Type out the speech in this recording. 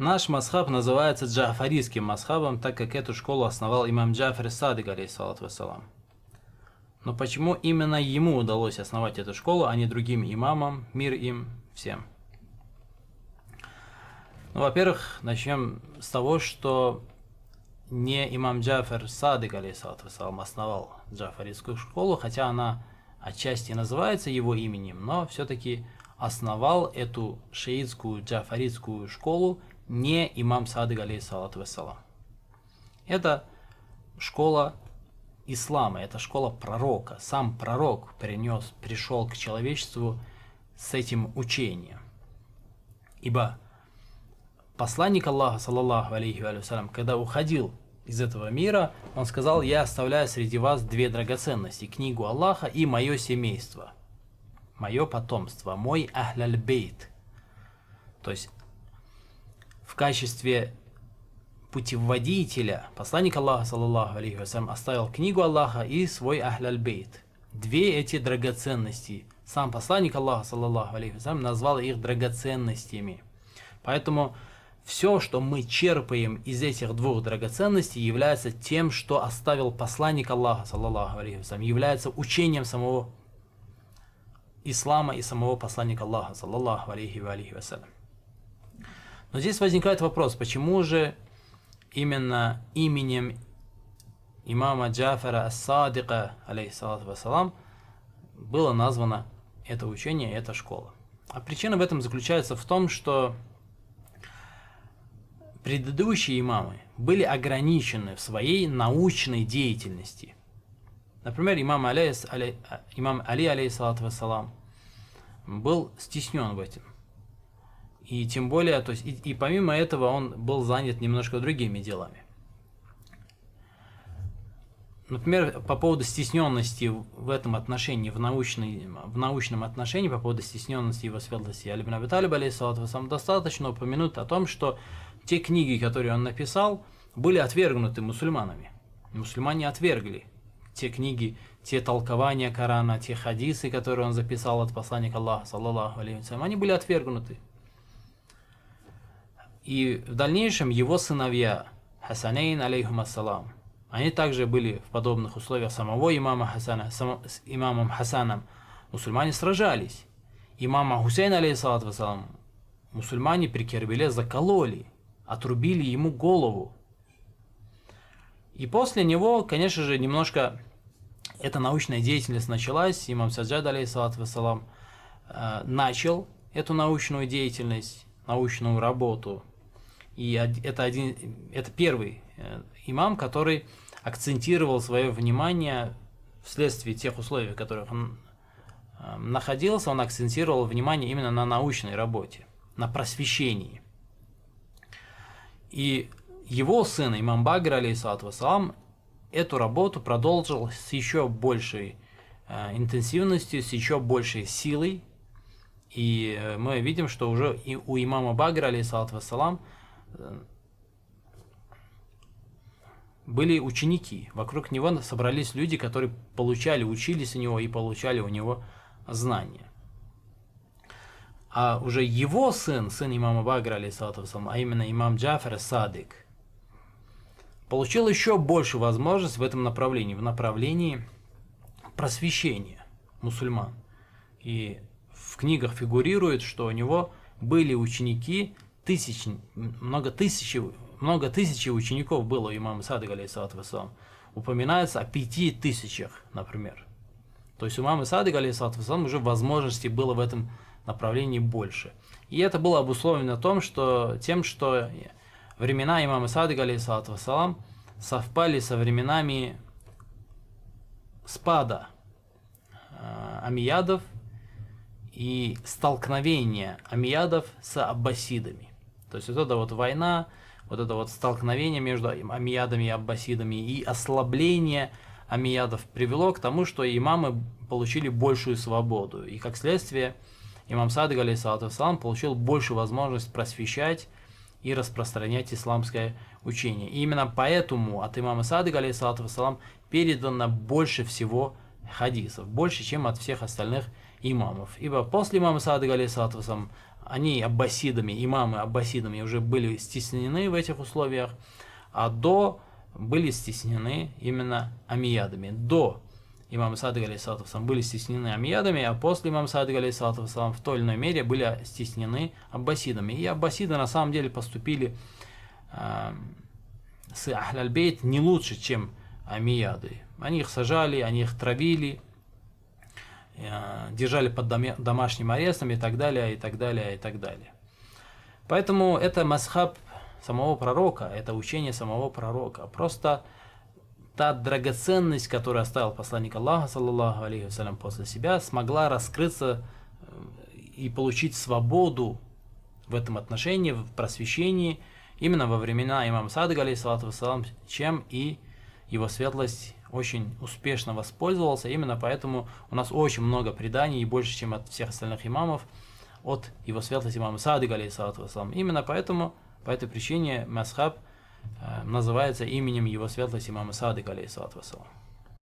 Наш масхаб называется джафарийским масхабом, так как эту школу основал имам Джафар Садыг, алейхиссалату вассалам. Но почему именно ему удалось основать эту школу, а не другим имамам, мир им, всем? Ну, во-первых, начнем с того, что не имам Джафар Садыг, алейхиссалату вассалам, основал джафарийскую школу, хотя она отчасти называется его именем, но все-таки основал эту шиитскую джафаритскую школу не имам Садыг, алейхиссалату вассалам. Это школа ислама, это школа пророка. Сам пророк принес, пришел к человечеству с этим учением. Ибо посланник Аллаха, саллаллаху алейхи вассалям, когда уходил из этого мира, он сказал, я оставляю среди вас две драгоценности, книгу Аллаха и мое семейство, мое потомство, мой ахляль бейт. То есть в качестве путеводителя посланник Аллаха, саллаллаху алейхи вассалям, оставил книгу Аллаха и свой Ахляль Бейт. Две эти драгоценности. Сам посланник Аллаха, саллаллаху алейхи вассалям, назвал их драгоценностями. Поэтому все, что мы черпаем из этих двух драгоценностей, является тем, что оставил посланник Аллаха, саллаллаху алейхи вассалям, является учением самого ислама и самого посланника Аллаха, саллаллаху алейхи вассалям. Но здесь возникает вопрос, почему же именно именем имама Джафара Ас-Садика, алейхиссалату вассалам, было названо это учение, эта школа. А причина в этом заключается в том, что предыдущие имамы были ограничены в своей научной деятельности. Например, имам Али, Али, э, имам Али алейхиссалату вассалам, был стеснен в этом. И тем более, то есть, и, и помимо этого он был занят немножко другими делами. Например, по поводу стесненности в этом отношении, в, научной, в научном отношении, по поводу стесненности его светлости Алибн Абиталиб, алейсалату сам достаточно упомянуть о том, что те книги, которые он написал, были отвергнуты мусульманами. Мусульмане отвергли те книги, те толкования Корана, те хадисы, которые он записал от посланника Аллаха, саллаллаху алейхи они были отвергнуты и в дальнейшем его сыновья, Хасанейн, алейхум ассалам, они также были в подобных условиях самого имама Хасана, сам, с имамом Хасаном. Мусульмане сражались. Имама Хусейна, алейхиссалату вассалам, мусульмане при Кербеле закололи, отрубили ему голову. И после него, конечно же, немножко эта научная деятельность началась. Имам Саджад, алейхиссалату вассалам, э, начал эту научную деятельность, научную работу – и это, один, это первый э, имам, который акцентировал свое внимание вследствие тех условий, в которых он эм, находился, он акцентировал внимание именно на научной работе, на просвещении. И его сын, имам Багр, алейсалат вассалам, эту работу продолжил с еще большей э, интенсивностью, с еще большей силой. И э, мы видим, что уже и у имама Багра, алейсалат вассалам, были ученики. Вокруг него собрались люди, которые получали, учились у него и получали у него знания. А уже его сын, сын имама Багра, алейсалатусам, а именно имам Джафер Садык, получил еще больше возможностей в этом направлении, в направлении просвещения мусульман. И в книгах фигурирует, что у него были ученики, тысяч, много тысяч, много тысяч учеников было у имама Садыка, алейсалату вассалам. Упоминается о пяти тысячах, например. То есть у имама Садыка, алейсалату вассалам, уже возможностей было в этом направлении больше. И это было обусловлено том, что, тем, что времена имама Садыка, алейсалату вассалам, совпали со временами спада э, амиядов и столкновения амиядов с аббасидами. То есть вот эта вот война, вот это вот столкновение между амиядами и аббасидами и ослабление амиядов привело к тому, что имамы получили большую свободу. И как следствие, имам Садык, алейсалату салам, получил большую возможность просвещать и распространять исламское учение. И именно поэтому от имама Садыка, алейсалату салам, передано больше всего хадисов, больше, чем от всех остальных имамов. Ибо после имама Садыка, алейсалату салам, они аббасидами, имамы аббасидами уже были стеснены в этих условиях, а до были стеснены именно амиядами. До имама Садыга алейсалатовсам были стеснены амиядами, а после имама Садыга алейсалатовсам в той или иной мере были стеснены аббасидами. И аббасиды на самом деле поступили э, с Ахляльбейт не лучше, чем амияды. Они их сажали, они их травили, Э, держали под домашним арестом и так далее, и так далее, и так далее. Поэтому это масхаб самого пророка, это учение самого пророка. Просто та драгоценность, которую оставил посланник Аллаха, саллаллаху алейхи вассалям, после себя, смогла раскрыться э, и получить свободу в этом отношении, в просвещении, именно во времена имама Садыга, алейхиссалату вассалам, чем и его светлость очень успешно воспользовался. Именно поэтому у нас очень много преданий, и больше, чем от всех остальных имамов, от его светлости имама Садыг, алейхиссалату вассалам. Именно поэтому, по этой причине, Масхаб э, называется именем его светлости имама Садыг, алейхиссалату вассалам.